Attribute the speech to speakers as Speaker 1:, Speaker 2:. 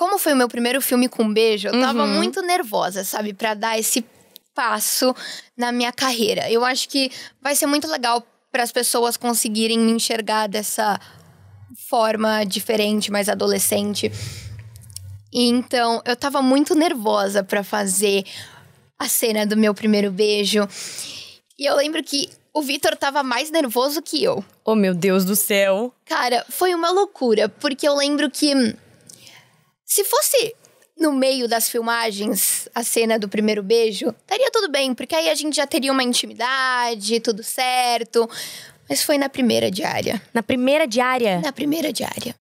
Speaker 1: Como foi o meu primeiro filme com beijo, eu tava uhum. muito nervosa, sabe? para dar esse passo na minha carreira. Eu acho que vai ser muito legal para as pessoas conseguirem me enxergar dessa forma diferente, mais adolescente. então, eu tava muito nervosa para fazer a cena do meu primeiro beijo. E eu lembro que o Vitor tava mais nervoso que eu. Oh, meu Deus do céu! Cara, foi uma loucura, porque eu lembro que se fosse no meio das filmagens a cena do primeiro beijo, estaria tudo bem, porque aí a gente já teria uma intimidade, tudo certo. Mas foi na primeira diária. Na primeira diária? Na primeira diária.